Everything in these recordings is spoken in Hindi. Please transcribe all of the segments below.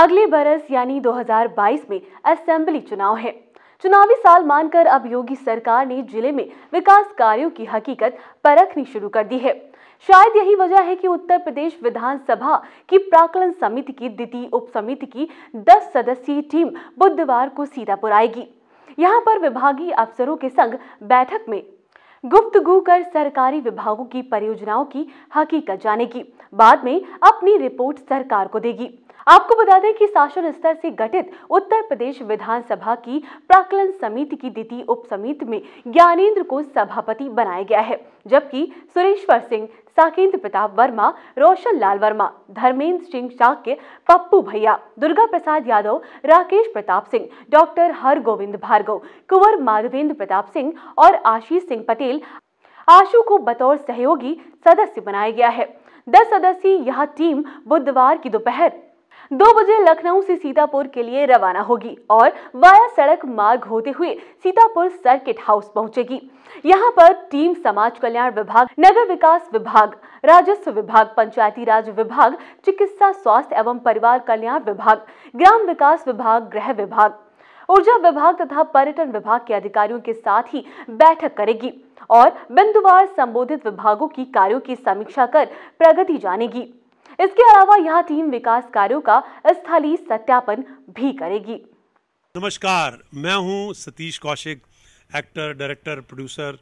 अगले बरस यानी 2022 में असेंबली चुनाव है चुनावी साल मानकर अब योगी सरकार ने जिले में विकास कार्यों की हकीकत परखनी शुरू कर दी है शायद यही वजह है कि उत्तर प्रदेश विधानसभा की प्राकलन समिति की द्वितीय उप समिति की 10 सदस्यीय टीम बुधवार को सीतापुर आएगी यहाँ पर विभागीय अफसरों के संग बैठक में गुफ्तगु कर सरकारी विभागों की परियोजनाओं की हकीकत जानेगी बाद में अपनी रिपोर्ट सरकार को देगी आपको बता दें कि शासन स्तर से गठित उत्तर प्रदेश विधानसभा की प्राकलन समिति की द्वितीय उप समिति में ज्ञानेन्द्र को सभापति बनाया गया है जबकि सुरेश्वर सिंह साकेन्द्र प्रताप वर्मा रोशन लाल वर्मा धर्मेंद्र सिंह शाक्य पप्पू भैया दुर्गा प्रसाद यादव राकेश प्रताप सिंह डॉक्टर हरगोविंद भार्गव कुंवर माधवेंद्र प्रताप सिंह और आशीष सिंह पटेल आशु को बतौर सहयोगी सदस्य बनाया गया है दस सदस्यीय यह टीम बुधवार की दोपहर दो बजे लखनऊ से सीतापुर के लिए रवाना होगी और वाया सड़क मार्ग होते हुए सीतापुर सर्किट हाउस पहुंचेगी यहाँ पर टीम समाज कल्याण विभाग नगर विकास विभाग राजस्व विभाग पंचायती राज विभाग चिकित्सा स्वास्थ्य एवं परिवार कल्याण विभाग ग्राम विकास विभाग गृह विभाग ऊर्जा विभाग तथा पर्यटन विभाग के अधिकारियों के साथ ही बैठक करेगी और बिंदुवार संबोधित विभागों की कार्यों की समीक्षा कर प्रगति जानेगी इसके अलावा यहाँ टीम विकास कार्यो का स्थलीय सत्यापन भी करेगी नमस्कार मैं हूँ Satish Kaushik actor director producer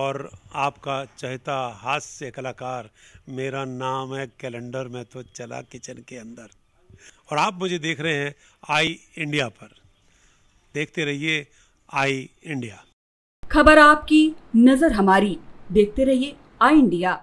और आपका चहता हास्य कलाकार मेरा नाम है कैलेंडर में तो चला किचन के अंदर और आप मुझे देख रहे हैं आई इंडिया पर देखते रहिए आई इंडिया खबर आपकी नजर हमारी देखते रहिए आई इंडिया